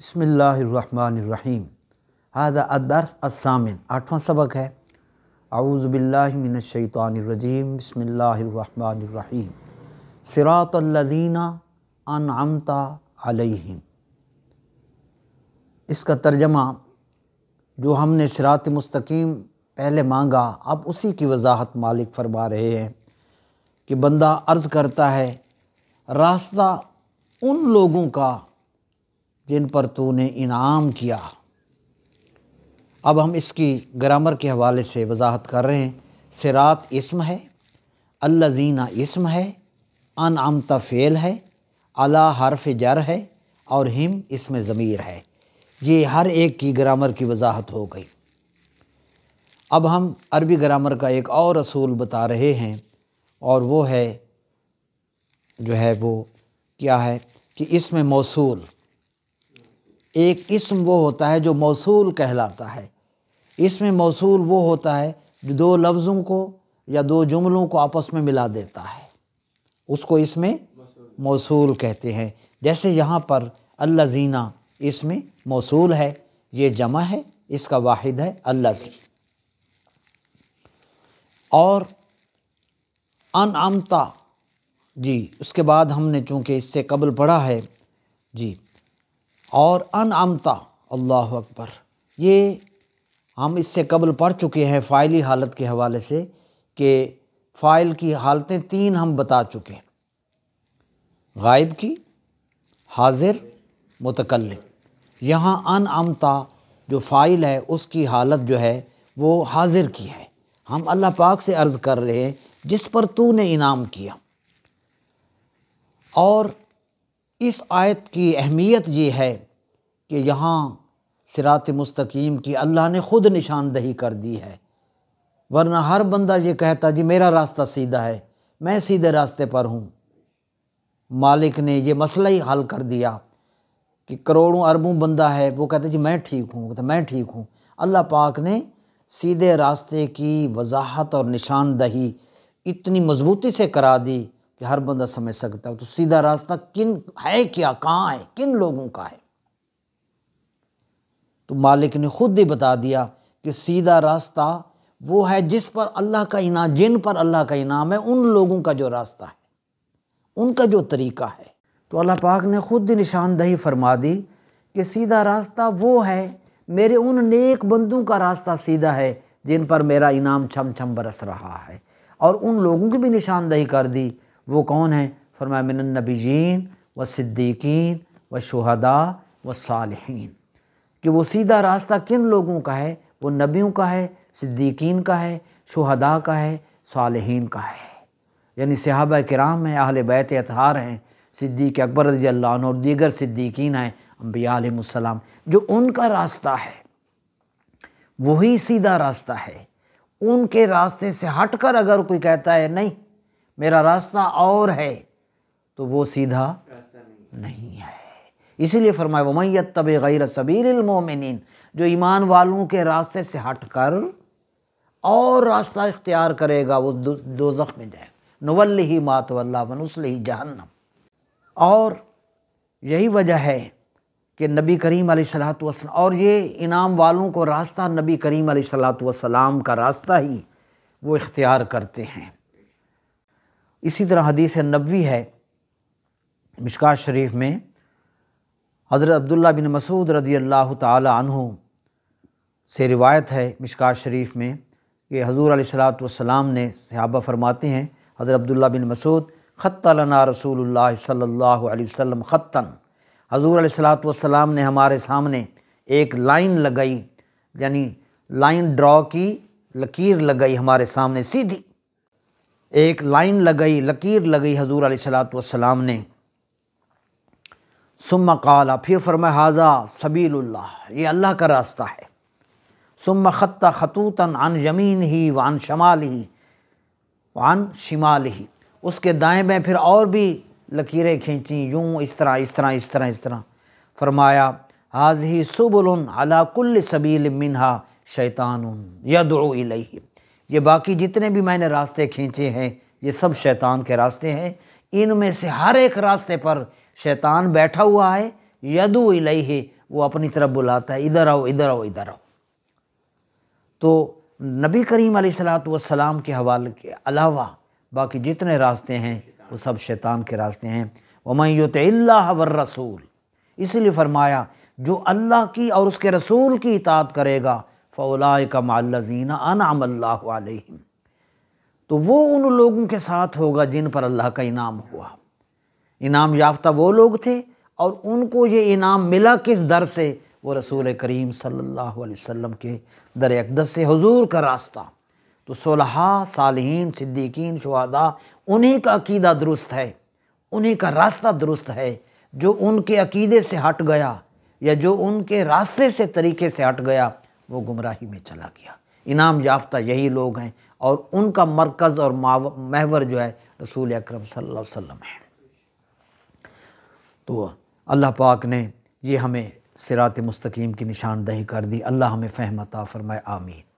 बसमीम हादा अदर्स असामिन आठवां सबक है आउज़बिल्लिमिनशैतरजीम बसमीम सरातल्लिना अनआमता अलैहिम इसका तर्जमा जो हमने सिरात मस्तकीम पहले मांगा अब उसी की वजाहत मालिक फरमा रहे हैं कि बंदा अर्ज़ करता है रास्ता उन लोगों का जिन पर तूने इनाम किया अब हम इसकी ग्रामर के हवाले से वजाहत कर रहे हैं सिरात इसम है अल्लाजीना इसम है अन आमता फ़ेल है अला हरफ जर है और हिम इसमें ज़मीर है ये हर एक की ग्रामर की वजाहत हो गई अब हम अरबी ग्रामर का एक और असूल बता रहे हैं और वो है जो है वो क्या है कि इसमें मौसूल एक इसम वो होता है जो मौसूल कहलाता है इसमें मौसूल वो होता है जो दो लफ्ज़ों को या दो जुमलों को आपस में मिला देता है उसको इसमें मौसूल कहते हैं जैसे यहाँ पर अल्लाजीना इसमें मौसूल है ये जमा है इसका वाहिद है अल्लाजी और आमता जी उसके बाद हमने चूँकि इससे कबल पढ़ा है जी और आमता अल्लाह अकबर ये हम इससे कबल पढ़ चुके हैं फ़ाइली हालत के हवाले से कि फ़ाइल की हालतें तीन हम बता चुके गायब की हाजिर मुतकल यहाँ आमता जो फ़ाइल है उसकी हालत जो है वो हाजिर की है हम अल्लाह पाक से अर्ज़ कर रहे हैं जिस पर तूने इनाम किया और इस आयत की अहमियत ये है कि यहाँ सिरात मुस्तकीम की अल्लाह ने ख़ुद निशानदही कर दी है वरना हर बंदा ये कहता जी मेरा रास्ता सीधा है मैं सीधे रास्ते पर हूँ मालिक ने ये मसला ही हल कर दिया कि करोड़ों अरबों बंदा है वो कहता जी मैं ठीक हूँ कहता तो मैं ठीक हूँ अल्लाह पाक ने सीधे रास्ते की वजाहत और निशानदही इतनी मजबूती से करा दी कि हर बंदा समझ सकता है तो सीधा रास्ता किन है क्या कहाँ है किन लोगों का है तो मालिक ने खुद ही बता दिया कि सीधा रास्ता वो है जिस पर अल्लाह का इनाम जिन पर अल्लाह का इनाम है उन लोगों का जो रास्ता है उनका जो तरीका है तो अल्लाह पाक ने खुद ही निशानदही फरमा दी कि सीधा रास्ता वो है मेरे उन नेक बंदों का रास्ता सीधा है जिन पर मेरा इनाम छम छम बरस रहा है और उन लोगों की भी निशानदही कर दी वो कौन हैं फरमाया मिनन नबीजीन व सिद्दीकीन व शहदा व सालहीन कि वो सीधा रास्ता किन लोगों का है वो नबियों का है सिद्दीकीन का है शहदा का है सालहीन का है यानी सहाबा कराम हैं अहल बैत अतहार हैं सिद्दीक अकबर रजी और दीगर सिद्दीकीन हैं अम्बियालम जो उनका रास्ता है वही सीधा रास्ता है उनके रास्ते से हटकर अगर कोई कहता है नहीं मेरा रास्ता और है तो वो सीधा नहीं है इसीलिए फरमाए वमैत तब गैर सबीरमोमिन जो ईमान वालों के रास्ते से हट कर और रास्ता इख्तियार करेगा वो दो जख्म में जाएगा नवल ही मातवल्ला वनुसल ही जहन्नम और यही वजह है कि नबी करीम सलाम और ये इनाम वालों को रास्ता नबी करीम सलाम का रास्ता ही वो इख्तियार करते हैं इसी तरह हदीस नबी है मिशका शरीफ में हज़रत अब्दुल्ला बिन मसूद रदी अल्लाह तहु से रिवायत है मिशका शरीफ में कि हजूर सलाम ने सहाबा फरमाते हैं हज़रत अब्दुल्ला बिन मसूद ख़तना रसूल सल्ला वसम ख़तन हजूर सलाम ने हमारे सामने एक लाइन लगाई यानी लाइन ड्रॉ की लकीर लगाई हमारे सामने सीधी एक लाइन लगाई लकीर लगाई हजूर सलाम ने सुम काला फिर फरमा हाजा सबील ये अल्लाह का रास्ता है सुम ख़त्ता ख़तूतन आन जमीन ही वान शमाल ही वान शिमाल ही उसके दाएँ में फिर और भी लकीरें खींची यूँ इस तरह इस तरह इस तरह इस तरह फरमाया हाज ही सुबुल अलाकुल्ल सबील मिनहा शैतान यद ये बाकी जितने भी मैंने रास्ते खींचे हैं ये सब शैतान के रास्ते हैं इनमें से हर एक रास्ते पर शैतान बैठा हुआ है यदु है वो अपनी तरफ बुलाता है इधर आओ इधर आओ इधर आओ तो नबी करीम सलाम के हवाले के अलावा बाकी जितने रास्ते हैं वो सब शैतान के रास्ते हैं वमयुत वर रसूल इसलिए फरमाया जो अल्लाह की और उसके रसूल की इतात करेगा फ़ौलाए का माल्लाजीना अनामल्लाम तो वो उन लोगों के साथ होगा जिन पर अल्लाह का इनाम हुआ इनाम याफ्ता वो लोग थे और उनको ये इनाम मिला किस दर से वो रसूल करीम सल्लल्लाहु अलैहि वसल्लम के दर अकदस से हजूर का रास्ता तो सोलहा सालहीन सिद्दीकीन शुहादा उन्हीं का अकीदा दुरुस्त है उन्हीं का रास्ता दुरुस्त है जो उनके अकीदे से हट गया या जो उनके रास्ते से तरीके से हट गया वो गुमराही में चला गया इनाम याफ्ता यही लोग हैं और उनका मरकज़ और महवर जो है रसूल अक्रम वसम है तो अल्लाह पाक ने ये हमें सिरात मस्तकीम की निशानदही कर दी अल्लाह हमें फ़हमता फ़रमाए आमीन